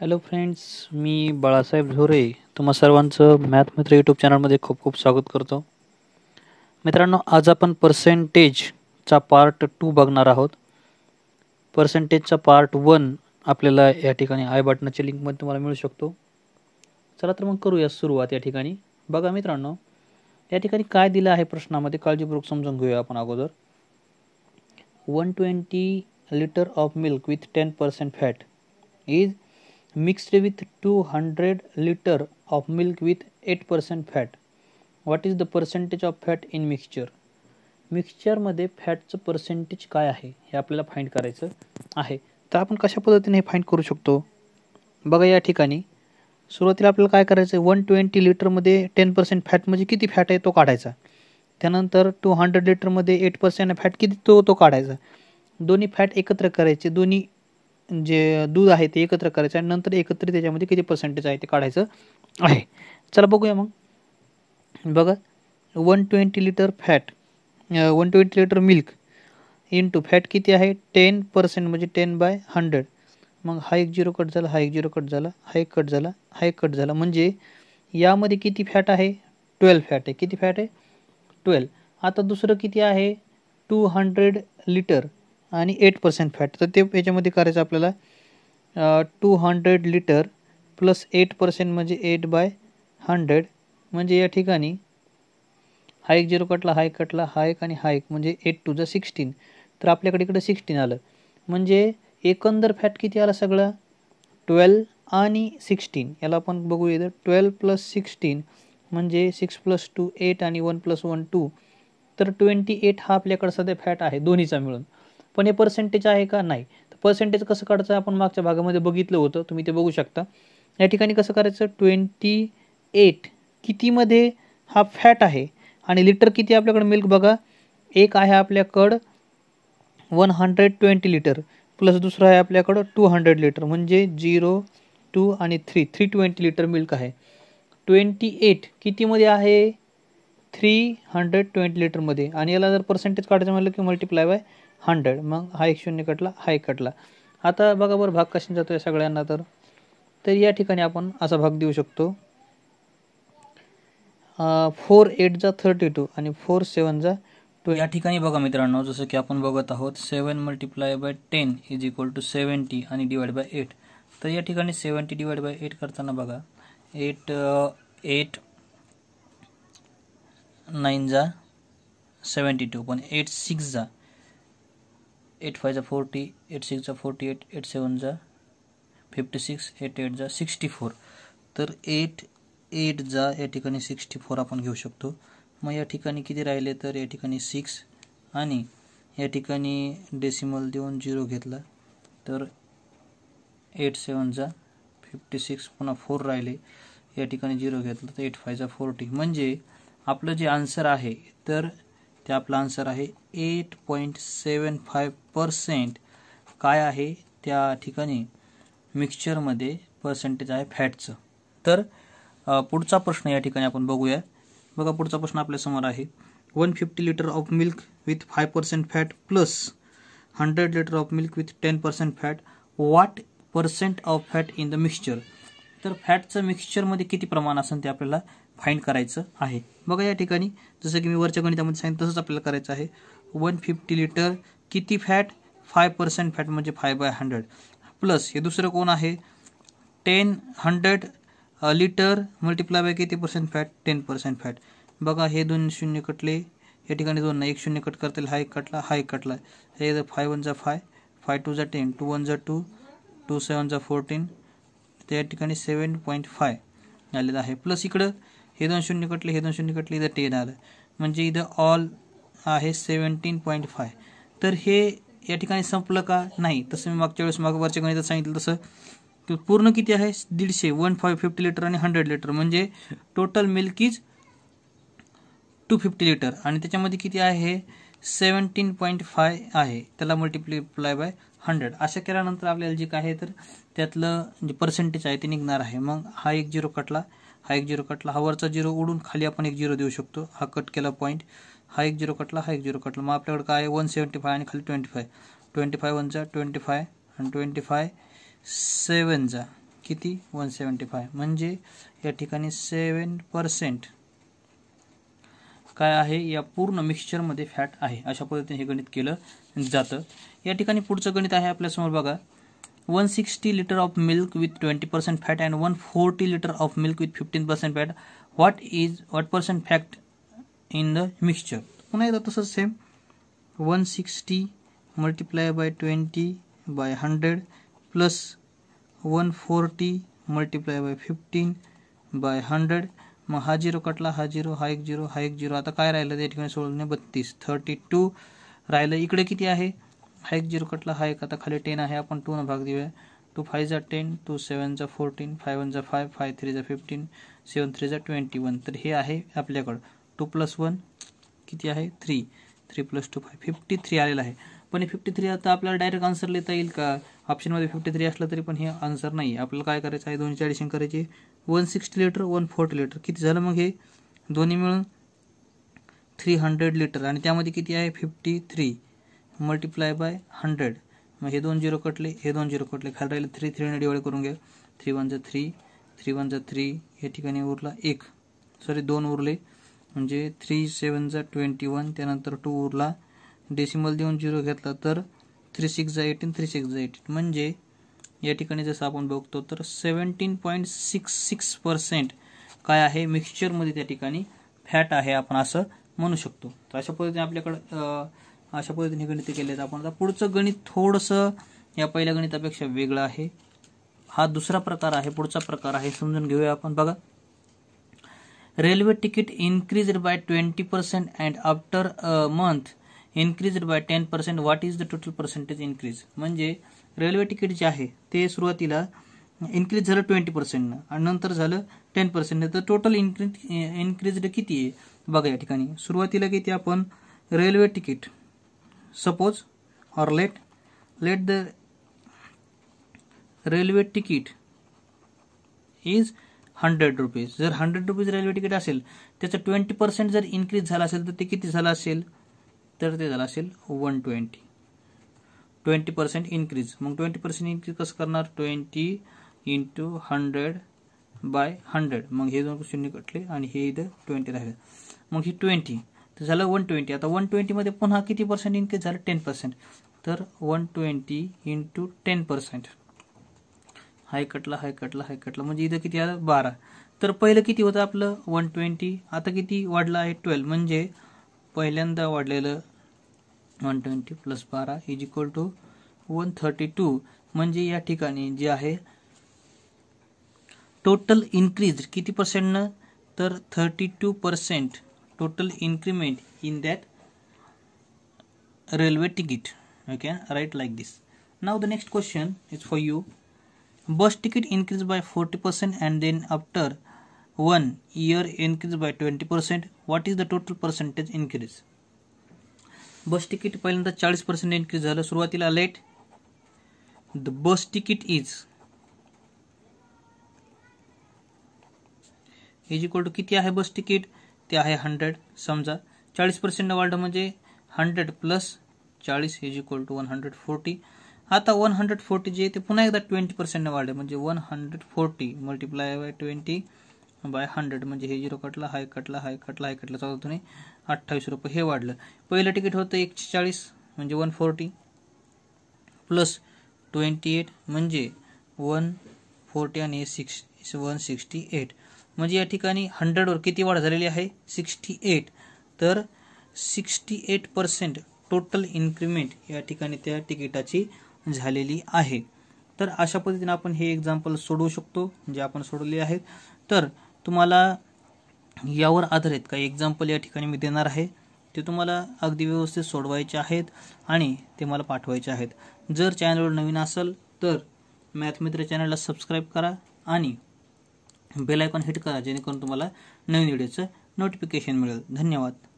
hello friends मी बाळासाहेब झोरे तुम्हा सर्वांचं मॅथ मित्र यूट्यूब चॅनलमध्ये खूप खूप स्वागत करतो मित्रांनो आज आपण पर्सेंटेजचा पार्ट टू बघणार आहोत पर्सेंटेजचा पार्ट वन आपल्याला या ठिकाणी आय बटनाच्या लिंकमध्ये तुम्हाला मिळू शकतो चला तर मग करूया सुरुवात या ठिकाणी बघा मित्रांनो या ठिकाणी काय दिलं आहे प्रश्नामध्ये काळजीपूर्वक समजून घेऊया आपण अगोदर one twenty litre of milk with ten percent fat is mixed with 200 liter of milk with 8% fat what is the percentage of fat in mixture मध्ये फॅटचं पर्सेंटेज काय आहे हे आपल्याला फाईंड करायचं आहे तर आपण कशा पद्धतीने हे फाईंड करू शकतो बघा या ठिकाणी सुरुवातीला आपल्याला काय करायचं वन ट्वेंटी लिटरमध्ये टेन पर्सेंट फॅट म्हणजे किती फॅट आहे तो काढायचा त्यानंतर टू हंड्रेड लिटरमध्ये एट पर्सेंट फॅट किती तो तो काढायचा दोन्ही फॅट एकत्र करायचे दोन्ही जे दूध आहे ते एकत्र करायचं आणि नंतर एकत्र त्याच्यामध्ये किती पर्सेंटेज आहे ते काढायचं आहे चला बघूया मग बघा one twenty litre fat one twenty litre milk to fat किती आहे टेन पर्सेंट म्हणजे टेन बाय हंड्रेड मग हा एक झिरो कट झाला हा एक झिरो कट झाला हा एक कट झाला हा एक कट झाला म्हणजे यामध्ये किती फॅट आहे ट्वेल्व फॅट आहे किती फॅट आहे ट्वेल्व आता दुसरं किती आहे टू हंड्रेड लिटर आणि एट पर्सेंट फॅट तर ते याच्यामध्ये करायचं आपल्याला two hundred litre plus eight percent म्हणजे एट बाय हंड्रेड म्हणजे या ठिकाणी हा एक झिरो कटला हा एक कटला हा एक आणि हा एक म्हणजे एट टू जर सिक्स्टीन तर आपल्याकडे इकडं सिक्स्टीन आलं म्हणजे एकंदर फॅट किती आला सगळं ट्वेल्व आणि सिक्स्टीन याला आपण बघूया म्हणजे तर ट्वेल्व प्लस सिक्स्टीन म्हणजे सिक्स प्लस टू एट आणि वन प्लस वन टू तर ट्वेंटी एट हा आपल्याकडं सध्या फॅट आहे दोन्हीचा मिळून पण हे पर्सेंटेज आहे का नाही तर पर्सेंटेज कसं काढायचं आपण मागच्या भागामध्ये बघितलं होतं तुम्ही ते बघू शकता या ठिकाणी कसं करायचं ट्वेंटी एट कितीमध्ये हा फॅट आहे आणि लिटर किती आपल्याकडं मिल्क बघा एक आहे आपल्याकडं one hundred twenty litre plus दुसरं आहे आपल्याकडं टू हंड्रेड लिटर म्हणजे झिरो टू आणि three three twenty litre milk आहे ट्वेंटी एट कितीमध्ये आहे थ्री हंड्रेड ट्वेंटी लिटरमध्ये आणि याला जर पर्सेंटेज काढायचं म्हटलं की मल्टिप्लाय बाय हंड्रेड मग हा एक शून्य कटला हा एक कटला आता बघा बरं भाग कशी जातो या सगळ्यांना तर तर या ठिकाणी आपण असा भाग देऊ शकतो फोर एट एटचा थर्टी टू आणि फोर सेवन सेवनचा टू या ठिकाणी बघा मित्रांनो जसं की आपण बघत आहोत seven multiply by ten is equal to seventy आणि डिवाइड बाय एट तर या ठिकाणी सेवन्टी डिवाइड बाय एट करताना बघा एट एट नाईन जा सेवन्टी टू पण एट सिक्स जा एट फाय फायचा फोर्टी एट सिक्स जा फोर्टी एट एट सेवन जा फिफ्टी सिक्स एट एट जा सिक्स्टी फोर तर एट एट जा या ठिकाणी सिक्स्टी फोर आपण घेऊ शकतो मग या ठिकाणी किती राहिले तर या ठिकाणी सिक्स आणि या ठिकाणी डेसिमल देऊन झिरो घेतला तर एट सेवन जा फिफ्टी सिक्स पुन्हा फोर राहिले या ठिकाणी झिरो घेतला तर एट फायचा फोर्टी म्हणजे आपलं जे आन्सर आहे तर ते आपला आन्सर आहे eight point seven five percent काय आहे त्या ठिकाणी मिक्सचरमध्ये पर्सेंटेज आहे फॅटचं तर पुढचा प्रश्न या ठिकाणी आपण बघूया बघा पुढचा प्रश्न आपल्यासमोर आहे one fifty litre of milk with five percent fat plus hundred litre of milk with ten percent fat what percent of fat in the mixture तर फॅटचं मिक्सचरमध्ये किती प्रमाण असेल ते आपल्याला फाईंड करायचं आहे बघा या ठिकाणी जसं की मी वरच्या गणितामध्ये सांगितलं तसंच आपल्याला करायचं आहे वन फिफ्टी लिटर किती फॅट फाय पर्सेंट फॅट म्हणजे फाय बाय हंड्रेड प्लस हे दुसरं कोण आहे ten hundred litre multiply by किती percent fat ten percent fat बघा हे दोन शून्य कटले या ठिकाणी दोन एक शून्य कट करतील हा एक कटला हा एक कटला हे फाय वन जा फाय फाय टू झ टेन टू वन जा टू टू सेवन जा फोर्टीन त्या ठिकाणी सेवन पॉईंट फाय आलेलं आहे प्लस इकडं हे दोन शून्य कटले हे दोन शून्य कटले इथं टेन आलं म्हणजे इथं ऑल आहे सेवन्टीन पॉईंट फाय तर हे या ठिकाणी संपलं का नाही तसं मी मागच्या वेळेस मागवरच्या गणितात सांगितलं तसं की पूर्ण किती आहे दीडशे वन फाय फिफ्टी लिटर आणि हंड्रेड लिटर म्हणजे total milk is two fifty litre आणि त्याच्यामध्ये किती आहे सेवन्टीन पॉईंट फाय आहे त्याला मल्टिप्लिप्लाय बाय हंड्रेड अशा केल्यानंतर आपल्याला जे काय आहे तर त्यातलं जे पर्सेंटेज आहे ते निघणार आहे मग हा एक झिरो कटला हा एक झिरो कटला हा वरचा झिरो उडून खाली आपण एक झिरो देऊ शकतो हा कट केला पॉईंट हा एक झिरो कटला हा एक झिरो कटला मग आपल्याकडे काय आहे वन सेवन्टी फाय आणि खाली ट्वेंटी फाय ट्वेंटी फाय वनचा ट्वेंटी फाय आणि ट्वेंटी फाय सेवनचा किती वन सेवन्टी फाय म्हणजे या ठिकाणी सेवन पर्सेंट काय आहे या पूर्ण मिक्सचरमध्ये फॅट आहे अशा पद्धतीने हे गणित केलं जातं या ठिकाणी पुढचं गणित आहे आपल्यासमोर बघा one sixty litre of milk with twenty percent fat and one forty litre of milk with fifteen percent fat what is what percent fat in the mixture पुन्हा एकदा तसंच same one sixty multiply by twenty by hundred plus one forty multiply by fifteen by hundred मग हा zero कटला हा zero हाय एक zero हा एक zero आता काय राहिलं त्या ठिकाणी सोडून बत्तीस थर्टी टू राहिलं इकडे किती आहे हा एक झिरो कटला हा एक आता खाली टेन आहे आपण टू न भाग देऊया टू फाय जा टेन टू सेवनचा फोर्टीन फाय वनचा फाय फाय थ्रीचा फिफ्टीन सेवन थ्री थ्रीचा ट्वेंटी वन तर हे आहे आपल्याकडं टू प्लस वन किती आहे three three plus two five fifty three आलेला आहे पण हे फिफ्टी थ्री आता आपल्याला डायरेक्ट आन्सर लिहिता येईल का ऑप्शनमध्ये फिफ्टी थ्री असलं तरी पण हे आन्सर नाही आपल्याला काय करायचं आहे दोनशे ॲडिशन करायचे one sixty litre one forty litre किती झालं मग हे दोन्ही मिळून थ्री हंड्रेड लिटर आणि त्यामध्ये किती आहे fifty three multiply by hundred मग हे दोन झिरो कटले हे दोन झिरो कटले खाली राहिले थ्री थ्रीने डिवाइड करून घ्या थ्री वन जा थ्री थ्री वन जा थ्री या ठिकाणी उरला एक सॉरी दोन उरले म्हणजे थ्री सेवन जा ट्वेंटी वन त्यानंतर टू उरला डेसिमल देऊन झिरो घेतला तर थ्री सिक्स जा एटीन थ्री सिक्स जा एटीन म्हणजे या ठिकाणी जसं आपण बघतो तर seventeen point six six percent काय आहे मिक्सचरमध्ये त्या ठिकाणी फॅट आहे आपण असं म्हणू शकतो तर अशा पद्धतीने आपल्याकडं अशा पद्धतीने गणित केले आपण आता पुढचं गणित थोडंसं या पहिल्या गणितापेक्षा वेगळं आहे हा दुसरा प्रकार आहे पुढचा प्रकार आहे समजून घेऊया आपण बघा railway ticket increase by twenty percent and after a month increase by ten percent what is the total percentage increase म्हणजे रेल्वे तिकीट जे आहे ते सुरुवातीला इन्क्रीज झालं ट्वेंटी पर्सेंटनं आणि नंतर झालं टेन पर्सेंटनं तर टोटल इन्क्रीज इन्क्रीज किती आहे बघा या ठिकाणी सुरुवातीला किती आपण railway ticket suppose or let let the railway ticket is hundred rupees जर हंड्रेड रुपीज रेल्वे तिकीट असेल त्याचं ट्वेंटी पर्सेंट जर इन्क्रीज झाला असेल तर ते किती झालं असेल तर ते झालं असेल one twenty twenty percent increase मग ट्वेंटी पर्सेंट इन्क्रीज कसं करणार twenty into hundred by hundred मग हे दोन शून्य कटले आणि हे इथं ट्वेंटी राहिले मग ही ट्वेंटी तर झालं वन ट्वेंटी आता वन ट्वेंटीमध्ये पुन्हा किती पर्सेंट इन्क्रीज झालं टेन पर्सेंट तर one twenty into ten percent हाय कटला हाय कटला हाय कटला म्हणजे इथं किती आलं बारा तर पहिलं किती होतं आपलं वन ट्वेंटी आता किती वाढलं आहे ट्वेल्व म्हणजे पहिल्यांदा वाढलेलं वन ट्वेंटी प्लस बारा is equal to one thirty two म्हणजे या ठिकाणी जे आहे टोटल इन्क्रीज किती पर्सेंटनं तर thirty two percent total increment in that railway ticket okay write like this now the next question is for you bus ticket increased by 40% and then after one year increased by 20% what is the total percentage increase ticket ticket पहिल्यांदा 40% increase increase झालं सुरुवातीला let the bus ticket is is equal to किती आहे bus ticket ते आहे hundred समजा चाळीस percent वाढलं म्हणजे हंड्रेड प्लस चाळीस is equal to one hundred forty आता वन हंड्रेड फोर्टी जे ते पुन्हा एकदा ट्वेंटी पर्सेंट वाढलं म्हणजे one hundred forty multiply by twenty by hundred म्हणजे हे झिरो कटला हाय कटला हाय कटला हाय कटला चौदा तुम्ही अठ्ठावीस रुपये हे वाढलं पहिलं तिकीट होतं एकशे चाळीस म्हणजे one forty plus twenty eight म्हणजे वन फोर्टी आणि सिक्स वन सिक्स्टी एट म्हणजे या ठिकाणी हंड्रेडवर किती वाढ झालेली आहे सिक्स्टी एट तर sixty eight percent total increment या ठिकाणी त्या तिकिटाची झालेली आहे तर अशा पद्धतीने आपण हे एक्झाम्पल सोडवू शकतो जे आपण सोडवले आहेत तर तुम्हाला यावर आधारित काही एक्झाम्पल या ठिकाणी मी देणार आहे ते तुम्हाला अगदी व्यवस्थित सोडवायचे आहेत आणि ते मला पाठवायचे आहेत जर चॅनलवर नवीन असेल तर मॅथमित्र चॅनलला सबस्क्राईब करा आणि बेल आयकॉन हिट करा जेणेकरून तुम्हाला नवीन व्हिडिओचं नोटिफिकेशन मिळेल धन्यवाद